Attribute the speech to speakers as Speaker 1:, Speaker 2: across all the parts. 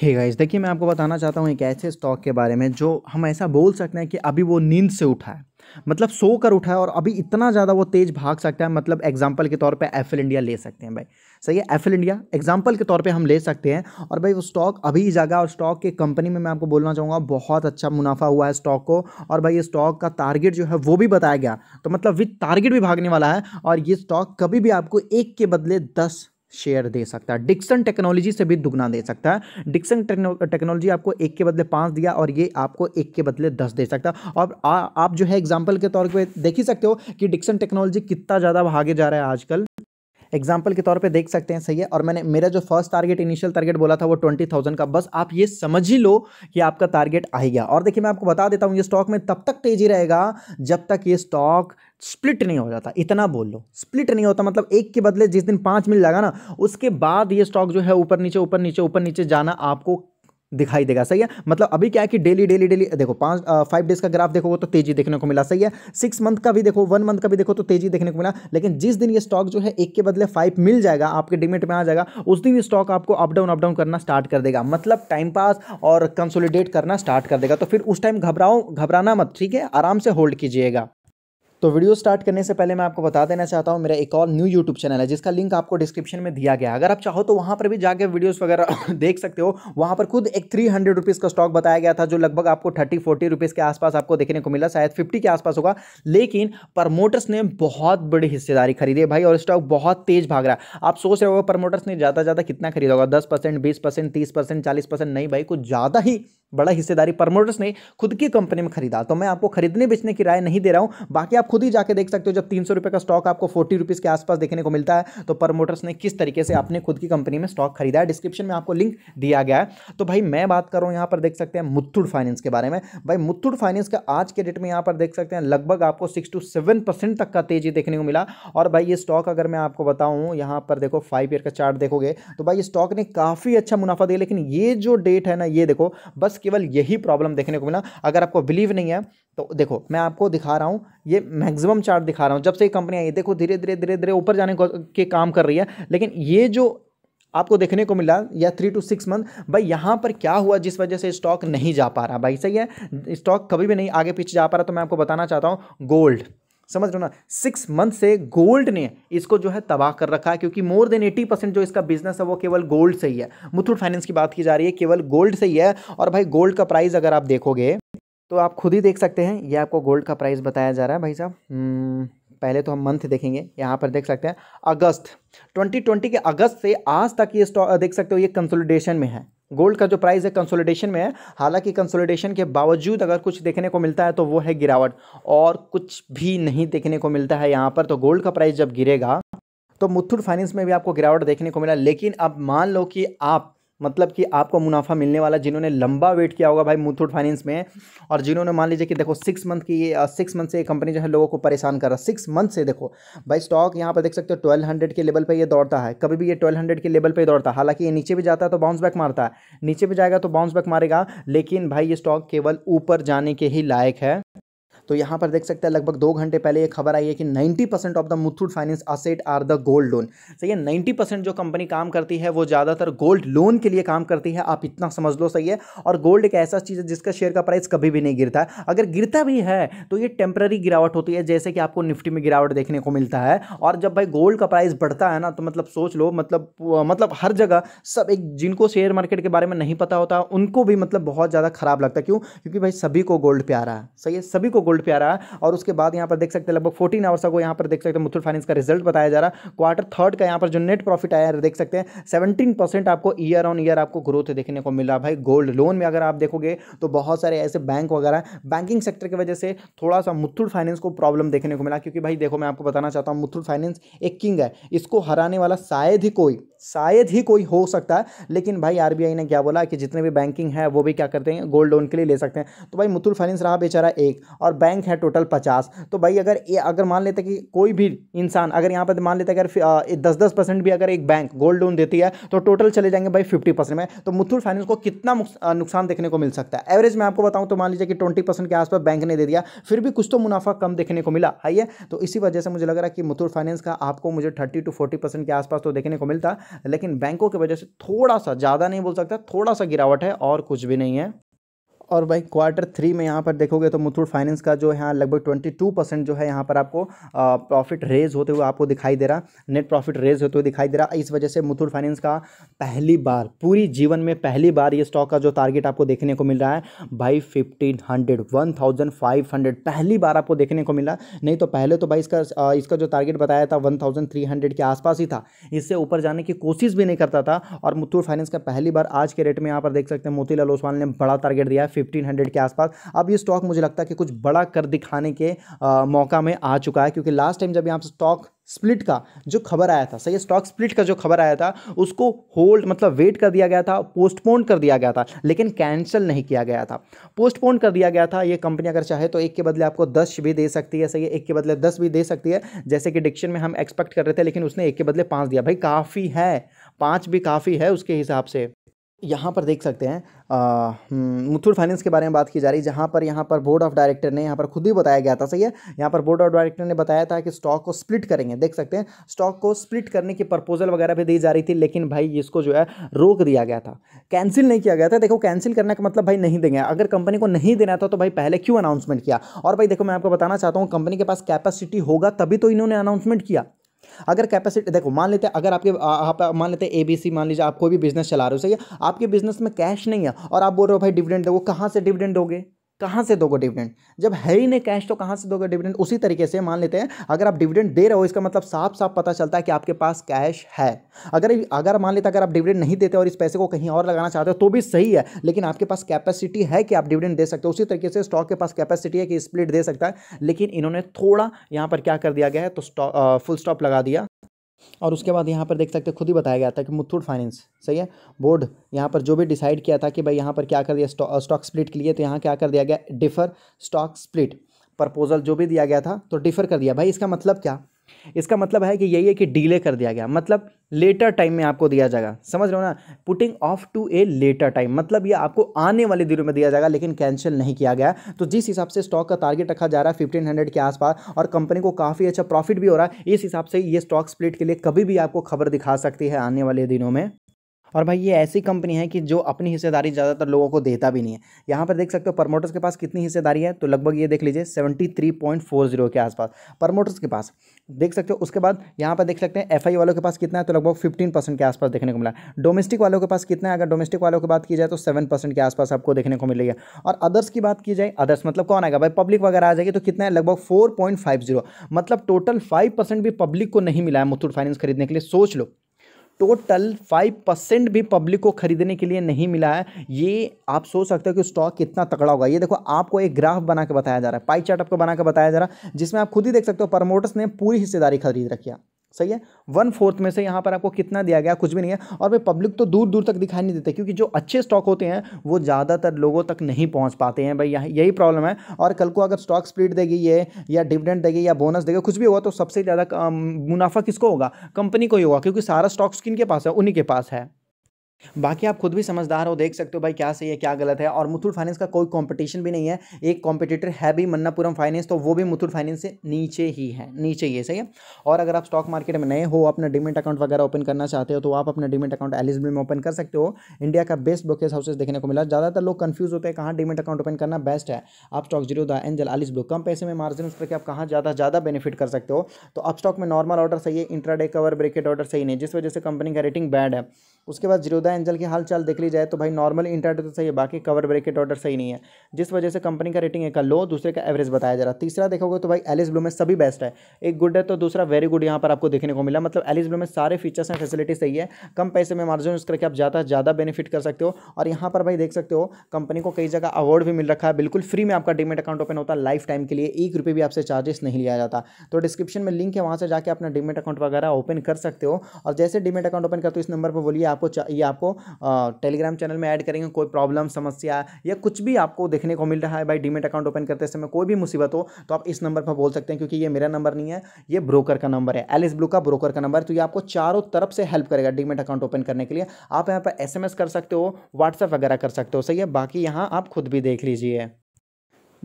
Speaker 1: हे hey guys देखिए मैं आपको बताना चाहता हूँ एक ऐसे स्टॉक के बारे में जो हम ऐसा बोल सकते हैं कि अभी वो नींद से उठा है मतलब सो कर उठा है और अभी इतना ज़्यादा वो तेज़ भाग सकता है मतलब एग्जाम्पल के तौर पे एफिल इंडिया ले सकते हैं भाई सही है एफिल इंडिया एग्जाम्पल के तौर पे हम ले सकते हैं और भाई वो स्टॉक अभी जगह और स्टॉक के कंपनी में मैं आपको बोलना चाहूँगा बहुत अच्छा मुनाफा हुआ है स्टॉक को और भाई ये स्टॉक का टारगेट जो है वो भी बताया गया तो मतलब विथ टारगेट भी भागने वाला है और ये स्टॉक कभी भी आपको एक के बदले दस शेयर दे सकता है डिक्सन टेक्नोलॉजी से भी दुगना दे सकता है डिक्सन टेक्नोलॉजी आपको एक के बदले पाँच दिया और ये आपको एक के बदले दस दे सकता है और आ, आप जो है एग्जाम्पल के तौर पर देख ही सकते हो कि डिक्सन टेक्नोलॉजी कितना ज़्यादा भागे जा रहा है आजकल एग्जाम्पल के तौर पे देख सकते हैं सही है और मैंने मेरा जो फर्स्ट टारगेट इनिशियल टारगेट बोला था वो ट्वेंटी थाउजेंड का बस आप ये समझ ही लो कि आपका टारगेट आ ही गया और देखिए मैं आपको बता देता हूँ ये स्टॉक में तब तक तेजी रहेगा जब तक ये स्टॉक स्प्लिट नहीं हो जाता इतना बोल लो स्प्लिट नहीं होता मतलब एक के बदले जिस दिन पाँच मिल जाएगा ना उसके बाद ये स्टॉक जो है ऊपर नीचे ऊपर नीचे ऊपर नीचे जाना आपको दिखाई देगा सही है मतलब अभी क्या है कि डेली डेली डेली देखो पाँच फाइव डेज का ग्राफ देखो वो तो तेजी देखने को मिला सही है सिक्स मंथ का भी देखो वन मंथ का भी देखो तो तेजी देखने को मिला लेकिन जिस दिन ये स्टॉक जो है एक के बदले फाइव मिल जाएगा आपके डिमिट में आ जाएगा उस दिन ये स्टॉक आपको अप डाउन अप डाउन करना स्टार्ट कर देगा मतलब टाइम पास और कंसोलिडेट करना स्टार्ट कर देगा तो फिर उस टाइम घबराओ घबराना मत ठीक है आराम से होल्ड कीजिएगा तो वीडियो स्टार्ट करने से पहले मैं आपको बता देना चाहता हूँ मेरा एक और न्यू यूट्यूब चैनल है जिसका लिंक आपको डिस्क्रिप्शन में दिया गया है अगर आप चाहो तो वहाँ पर भी जाकर वीडियोस वगैरह देख सकते हो वहाँ पर खुद एक थ्री हंड्रेड रुपीज़ का स्टॉक बताया गया था जो लगभग आपको थर्टी फोर्टी रुपीज़ के आसपास आपको देखने को मिला शायद फिफ्टी के आसपास होगा लेकिन प्रमोटर्स ने बहुत बड़ी हिस्सेदारी खरीदी है भाई और स्टॉक बहुत तेज़ भाग रहा है आप सोच रहे हो प्रमोटर्स ने ज़्यादा ज़्यादा कितना खरीदा होगा दस परसेंट बीस परसेंट तीस परसेंट चालीस परसेंट नहीं भाई कुछ ज़्यादा ही बड़ा हिस्सेदारी प्रमोटर्स ने खुद की कंपनी में खरीदा तो मैं आपको खरीदने बेचने की राय नहीं दे रहा हूं बाकी आप खुद ही जाके देख सकते हो जब तीन सौ रुपये का स्टॉक आपको फोर्टी रुपीज़ के आसपास देखने को मिलता है तो प्रमोटर्स ने किस तरीके से अपने खुद की कंपनी में स्टॉक खरीदा है डिस्क्रिप्शन में आपको लिंक दिया गया है तो भाई मैं बात करूं यहां पर देख सकते हैं मुथुड फाइनेंस के बारे में भाई मुथुड फाइनेंस का आज के डेट में यहां पर देख सकते हैं लगभग आपको सिक्स टू सेवन परसेंट तक का तेजी देखने को मिला और भाई ये स्टॉक अगर मैं आपको बताऊँ यहाँ पर देखो फाइव ईयर का चार्ट देखोगे तो भाई ये स्टॉक ने काफ़ी अच्छा मुनाफा दिया लेकिन ये जो डेट है ना ये देखो बस बस केवल यही प्रॉब्लम देखने को मिला अगर आपको बिलीव नहीं है तो देखो मैं आपको दिखा रहा हूँ ये मैक्सिमम चार्ट दिखा रहा हूँ जब से ये कंपनी आई है देखो धीरे धीरे धीरे धीरे ऊपर जाने के काम कर रही है लेकिन ये जो आपको देखने को मिला या थ्री टू सिक्स मंथ भाई यहाँ पर क्या हुआ जिस वजह से स्टॉक नहीं जा पा रहा भाई सही है स्टॉक कभी भी नहीं आगे पीछे जा पा रहा तो मैं आपको बताना चाहता हूँ गोल्ड समझ लो ना सिक्स मंथ से गोल्ड ने इसको जो है तबाह कर रखा है क्योंकि मोर देन एटी परसेंट जो इसका बिजनेस है वो केवल गोल्ड से ही है मुथूट फाइनेंस की बात की जा रही है केवल गोल्ड से ही है और भाई गोल्ड का प्राइस अगर आप देखोगे तो आप खुद ही देख सकते हैं ये आपको गोल्ड का प्राइस बताया जा रहा है भाई साहब हम्म, पहले तो हम मंथ देखेंगे यहाँ पर देख सकते हैं अगस्त 2020 के अगस्त से आज तक ये स्टॉक देख सकते हो ये कंसोलिडेशन में है गोल्ड का जो प्राइस है कंसोलिडेशन में है हालांकि कंसोलिडेशन के बावजूद अगर कुछ देखने को मिलता है तो वो है गिरावट और कुछ भी नहीं देखने को मिलता है यहाँ पर तो गोल्ड का प्राइस जब गिरेगा तो मुथुट फाइनेंस में भी आपको गिरावट देखने को मिला लेकिन अब मान लो कि आप मतलब कि आपको मुनाफा मिलने वाला जिन्होंने लंबा वेट किया होगा भाई मुथूट फाइनेंस में और जिन्होंने मान लीजिए कि देखो सिक्स मंथ की ये सिक्स मंथ से ये कंपनी जो है लोगों को परेशान कर रहा है सिक्स मंथ से देखो भाई स्टॉक यहाँ पर देख सकते हो ट्वेल्व हंड्रेड के लेवल पर ये दौड़ता है कभी भी ये ट्वेल्व हंड्रेड के लेवल पर दौड़ता है हालांकि ये नीचे भी जाता है तो बाउंस बैक मारता है नीचे भी जाएगा तो बाउंस बैक मारेगा लेकिन भाई ये स्टॉक केवल ऊपर जाने के ही लायक है तो यहाँ पर देख सकते हैं लगभग दो घंटे पहले ये खबर आई है कि ninety percent of the Muthoot Finance asset are the gold loan सही है नाइन्टी परसेंट जो कंपनी काम करती है वो ज़्यादातर गोल्ड लोन के लिए काम करती है आप इतना समझ लो सही है और गोल्ड एक ऐसा चीज़ है जिसका शेयर का प्राइस कभी भी नहीं गिरता है अगर गिरता भी है तो ये टेम्प्ररी गिरावट होती है जैसे कि आपको निफ्टी में गिरावट देखने को मिलता है और जब भाई गोल्ड का प्राइस बढ़ता है ना तो मतलब सोच लो मतलब मतलब हर जगह सब एक जिनको शेयर मार्केट के बारे में नहीं पता होता उनको भी मतलब बहुत ज़्यादा खराब लगता है क्यों क्योंकि भाई सभी को गोल्ड प्यारा है सही है सभी को गोल्ड गोल्ड पे आ रहा है और उसके बाद यहाँ पर देख सकते हैं लगभग फोर्टीन आवर्स को यहाँ पर देख सकते हैं मुथुल फाइनेंस का रिजल्ट बताया जा रहा है क्वार्टर थर्ड का यहाँ पर जो नेट प्रॉफिट आया है देख सकते हैं सेवेंटीन आपको ईयर ऑन ईयर आपको ग्रोथ देखने को मिला भाई गोल्ड लोन में अगर आप देखोगे तो बहुत सारे ऐसे बैंक वगैरह बैंकिंग सेक्टर की वजह से थोड़ा सा मुथुल फाइनेंस को प्रॉब्लम देखने को मिला क्योंकि भाई देखो मैं आपको बताना चाहता हूँ मुथुल फाइनेंस एक किंग है इसको हराने वाला शायद ही कोई शायद ही कोई हो सकता है लेकिन भाई आरबीआई ने क्या बोला कि जितने भी बैंकिंग है वो भी क्या करते हैं गोल्ड लोन के लिए ले सकते हैं तो भाई मुथुल फाइनेंस रहा बेचारा एक और बैंक है टोटल पचास तो भाई अगर ये अगर मान लेते कि कोई भी इंसान अगर यहाँ पर मान लेते अगर दस दस परसेंट भी अगर एक बैंक गोल्ड लोन देती है तो टोटल चले जाएंगे भाई फिफ्टी परसेंट में तो मुथुर फाइनेंस को कितना नुकसान देखने को मिल सकता है एवरेज में आपको बताऊँ तो मान लीजिए कि ट्वेंटी के आसपास बैंक ने दे दिया फिर भी कुछ तो मुनाफा कम देखने को मिला आइए तो इसी वजह से मुझे लग रहा है कि मुथूट फाइनेंस का आपको मुझे थर्टी टू फोर्टी परसेंट के आसपास तो देखने को मिलता लेकिन बैंकों की वजह से थोड़ा सा ज़्यादा नहीं बोल सकता थोड़ा सा गिरावट है और कुछ भी नहीं है और भाई क्वार्टर थ्री में यहाँ पर देखोगे तो मुथूट फाइनेंस का जो यहाँ लगभग ट्वेंटी टू परसेंट जो है यहाँ पर आपको प्रॉफिट रेज होते हुए आपको दिखाई दे रहा नेट प्रॉफिट रेज होते हुए दिखाई दे रहा इस वजह से मुथूट फाइनेंस का पहली बार पूरी जीवन में पहली बार ये स्टॉक का जो टारगेट आपको देखने को मिल रहा है भाई fifteen hundred one thousand five hundred पहली बार आपको देखने को मिला नहीं तो पहले तो भाई इसका इसका जो टारगेट बताया था वन थाउजेंड थ्री हंड्रेड के आसपास ही था इससे ऊपर जाने की कोशिश भी नहीं करता था और मुथूट फाइनेंस का पहली बार आज के रेट में यहाँ पर देख सकते हैं मोतीलाल ओसवाल ने बड़ा टारगेट दिया फिफ्टीन के आसपास अब ये स्टॉक मुझे लगता है कि कुछ बड़ा कर दिखाने के आ, मौका में आ चुका है क्योंकि लास्ट टाइम जब यहाँ स्टॉक स्प्लिट का जो खबर आया था सही स्टॉक स्प्लिट का जो खबर आया था उसको होल्ड मतलब वेट कर दिया गया था पोस्टपोन कर दिया गया था लेकिन कैंसिल नहीं किया गया था पोस्टपोन कर दिया गया था ये कंपनी अगर चाहे तो एक के बदले आपको दस भी दे सकती है सही एक के बदले दस भी दे सकती है जैसे कि डिक्शन में हम एक्सपेक्ट कर रहे थे लेकिन उसने एक के बदले पाँच दिया भाई काफ़ी है पाँच भी काफ़ी है उसके हिसाब से यहाँ पर देख सकते हैं हम्म, मुथूट फाइनेंस के बारे में बात की जा रही है जहाँ पर यहाँ पर बोर्ड ऑफ डायरेक्टर ने यहाँ पर खुद ही बताया गया था सही है यहाँ पर बोर्ड ऑफ डायरेक्टर ने बताया था कि स्टॉक को स्प्लिट करेंगे देख सकते हैं स्टॉक को स्प्लिट करने की प्रपोजल वगैरह भी दी जा रही थी लेकिन भाई इसको जो है रोक दिया गया था कैंसिल नहीं किया गया था देखो कैंसिल करने का मतलब भाई नहीं देंगे अगर कंपनी को नहीं देना था तो भाई पहले क्यों अनाउंसमेंट किया और भाई देखो मैं आपको बताना चाहता हूँ कंपनी के पास कैपेसिटी होगा तभी तो इन्होंने अनाउंसमेंट किया अगर कैपेसिटी देखो मान लेते हैं अगर आपके आप मान लेते हैं ए मान लीजिए आप कोई भी बिजनेस चला रहे हो सही है आपके बिजनेस में कैश नहीं है और आप बोल रहे हो भाई डिविडेंड दो कहाँ से डिविडेंड दोगे कहाँ से दोगे डिविडेंड जब है ही नहीं कैश तो कहाँ से दोगे डिविडेंड उसी तरीके से मान लेते हैं अगर आप डिविडेंड दे रहे हो इसका मतलब साफ साफ पता चलता है कि आपके पास कैश है अगर अगर मान लेते अगर आप डिविडेंड नहीं देते और इस पैसे को कहीं और लगाना चाहते हो तो भी सही है लेकिन आपके पास कैपेसिटी है कि आप डिविडेंड दे सकते हो उसी तरीके से स्टॉक के पास कैपेसिटी है कि स्प्लिट दे सकता है लेकिन इन्होंने थोड़ा यहाँ पर क्या कर दिया गया है तो फुल स्टॉप लगा दिया और उसके बाद यहाँ पर देख सकते हैं खुद ही बताया गया था कि मुथूट फाइनेंस सही है बोर्ड यहाँ पर जो भी डिसाइड किया था कि भाई यहाँ पर क्या कर दिया स्टॉक स्प्लिट के लिए तो यहाँ क्या कर दिया गया डिफर स्टॉक स्प्लिट प्रपोजल जो भी दिया गया था तो डिफर कर दिया भाई इसका मतलब क्या इसका मतलब है कि यही है कि डिले कर दिया गया मतलब लेटर टाइम में आपको दिया जाएगा समझ रहे हो ना putting off to a later time मतलब ये आपको आने वाले दिनों में दिया जाएगा लेकिन कैंसिल नहीं किया गया तो जिस हिसाब से स्टॉक का टारगेट रखा जा रहा है फिफ्टीन हंड्रेड के आसपास और कंपनी को काफ़ी अच्छा प्रॉफिट भी हो रहा है इस हिसाब से ये स्टॉक स्प्लिट के लिए कभी भी आपको खबर दिखा सकती है आने वाले दिनों में और भाई ये ऐसी कंपनी है कि जो अपनी हिस्सेदारी ज़्यादातर लोगों को देता भी नहीं है यहाँ पर देख सकते हो प्रमोटर्स के पास कितनी हिस्सेदारी है तो लगभग ये देख लीजिए seventy three point four zero के आसपास प्रमोटर्स के पास देख सकते हो उसके बाद यहाँ पर देख सकते हैं एफ वालों के पास कितना है तो लगभग फिफ्टीन परसेंट के आसपास देखने को मिला डोमेस्टिक वालों के पास कितना है अगर डोमेस्टिक वालों की बात की जाए तो सेवन परसेंट के आसपास आपको देखने को मिलेगा और अदर्स की बात की जाए अदर्स मतलब कौन आएगा भाई पब्लिक वगैरह आ जाएगी तो कितना है लगभग फोर पॉइंट फाइव जीरो मतलब टोटल फाइव परसेंट भी पब्लिक को नहीं मिला है मुथूट फाइनेंस खरीदने के लिए सोच लो टोटल फाइव परसेंट भी पब्लिक को खरीदने के लिए नहीं मिला है ये आप सोच सकते हो कि स्टॉक कितना तकड़ा होगा ये देखो आपको एक ग्राफ बना के बताया जा रहा है पाई चार्ट आपको बना के बताया जा रहा है जिसमें आप खुद ही देख सकते हो प्रमोटर्स ने पूरी हिस्सेदारी खरीद रखी है सही है वन फोर्थ में से यहाँ पर आपको कितना दिया गया कुछ भी नहीं है और भाई पब्लिक तो दूर दूर तक दिखाई नहीं देते क्योंकि जो अच्छे स्टॉक होते हैं वो ज़्यादातर लोगों तक नहीं पहुँच पाते हैं भाई यहाँ यही प्रॉब्लम है और कल को अगर स्टॉक स्प्लिट देगी ये या डिविडेंड देगी या बोनस देगी कुछ भी होगा तो सबसे ज़्यादा मुनाफा किसको होगा कंपनी को ही होगा क्योंकि सारा स्टॉक्स किन के पास है उन्हीं के पास है बाकी आप खुद भी समझदार हो देख सकते हो भाई क्या सही है क्या गलत है और मुथूट फाइनेंस का कोई कंपटीशन भी नहीं है एक कॉम्पिटिटर है भी मन्नापुरम फाइनेंस तो वो भी मुथूट फाइनेंस से नीचे ही है नीचे ही है सही है और अगर आप स्टॉक मार्केट में नए हो अपना डिमेंट अकाउंट वगैरह ओपन करना चाहते हो तो आप अपना डिमेंट अकाउंट एलिजिबल में ओपन कर सकते हो इंडिया का बेस्ट ब्रोकेज हाउसेस देखने को मिला ज़्यादातर लोग कन्फ्यूज होते हैं कहाँ डिमेंट अकाउंट ओपन करना बेस्ट है आप stock zero the Angel Alice Blue कम पैसे में मार्जिन उस पर आप कहाँ ज़्यादा ज़्यादा बेनिफिट कर सकते हो तो आप स्टॉक में नॉर्मल ऑर्डर सही है इंट्राडे कवर ब्रेकेट ऑर्डर सही नहीं जिस वजह से कंपनी का रेटिंग बैड है उसके बाद जीरो मौजूदा एंजल की हालचाल देख ली जाए तो भाई नॉर्मल इंटरनेट तो सही है बाकी कवर ब्रेकेट ऑर्डर सही नहीं है जिस वजह से कंपनी का रेटिंग एक का लो दूसरे का एवरेज बताया जा रहा तीसरा देखोगे तो भाई एलिस ब्लू में सभी बेस्ट है एक गुड है तो दूसरा वेरी गुड यहाँ पर आपको देखने को मिला मतलब एलिस ब्लू में सारे फीचर्स हैं फैसिलिटी सही है कम पैसे में मार्जिन यूज़ करके आप ज़्यादा ज़्यादा बेनिफिट कर सकते हो और यहाँ पर भाई देख सकते हो कंपनी को कई जगह अवार्ड भी मिल रखा है बिल्कुल फ्री में आपका डीमेट अकाउंट ओपन होता है लाइफ टाइम के लिए एक रुपये भी आपसे चार्जेस नहीं लिया जाता तो डिस्क्रिप्शन में लिंक है वहाँ से जाकर अपना डीमेट अकाउंट वगैरह ओपन कर सकते हो और जैसे डीमेट अकाउंट ओपन करते हो इस नंबर पर बोलिए आपको ये आप आपको टेलीग्राम चैनल में ऐड करेंगे कोई प्रॉब्लम समस्या या कुछ भी आपको देखने को मिल रहा है भाई डीमेट अकाउंट ओपन करते समय कोई भी मुसीबत हो तो आप इस नंबर पर बोल सकते हैं क्योंकि ये मेरा नंबर नहीं है ये ब्रोकर का नंबर है एलिस ब्लू का ब्रोकर का नंबर तो ये आपको चारों तरफ से हेल्प करेगा डीमेट अकाउंट ओपन करने के लिए आप यहाँ पर एस कर सकते हो व्हाट्सएप वगैरह कर सकते हो सही है बाकी यहाँ आप खुद भी देख लीजिए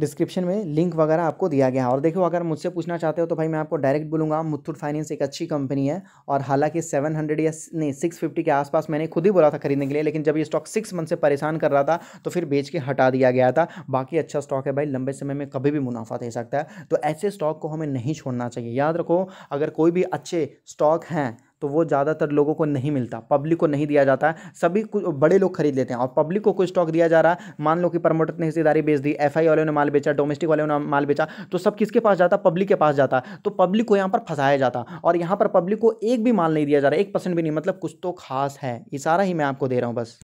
Speaker 1: डिस्क्रिप्शन में लिंक वगैरह आपको दिया गया है और देखो अगर मुझसे पूछना चाहते हो तो भाई मैं आपको डायरेक्ट बोलूँगा मुथूट फाइनेंस एक अच्छी कंपनी है और हालांकि 700 या नहीं 650 के आसपास मैंने खुद ही बोला था खरीदने के लिए लेकिन जब ये स्टॉक सिक्स मंथ से परेशान कर रहा था तो फिर बेच के हटा दिया गया था बाकी अच्छा स्टॉक है भाई लंबे समय में कभी भी मुनाफा दे सकता है तो ऐसे स्टॉक को हमें नहीं छोड़ना चाहिए याद रखो अगर कोई भी अच्छे स्टॉक हैं तो वो ज़्यादातर लोगों को नहीं मिलता पब्लिक को नहीं दिया जाता है सभी कुछ बड़े लोग खरीद लेते हैं और पब्लिक को कोई स्टॉक दिया जा रहा है मान लो कि प्रमोटर ने हिस्सेदारी बेच दी एफ वाले ने माल बेचा डोमेस्टिक वाले ने माल बेचा तो सब किसके पास जाता पब्लिक के पास जाता तो पब्लिक को यहाँ पर फंसाया जाता और यहाँ पर पब्लिक को एक भी माल नहीं दिया जा रहा एक भी नहीं मतलब कुछ तो खास है इशारा ही मैं आपको दे रहा हूँ बस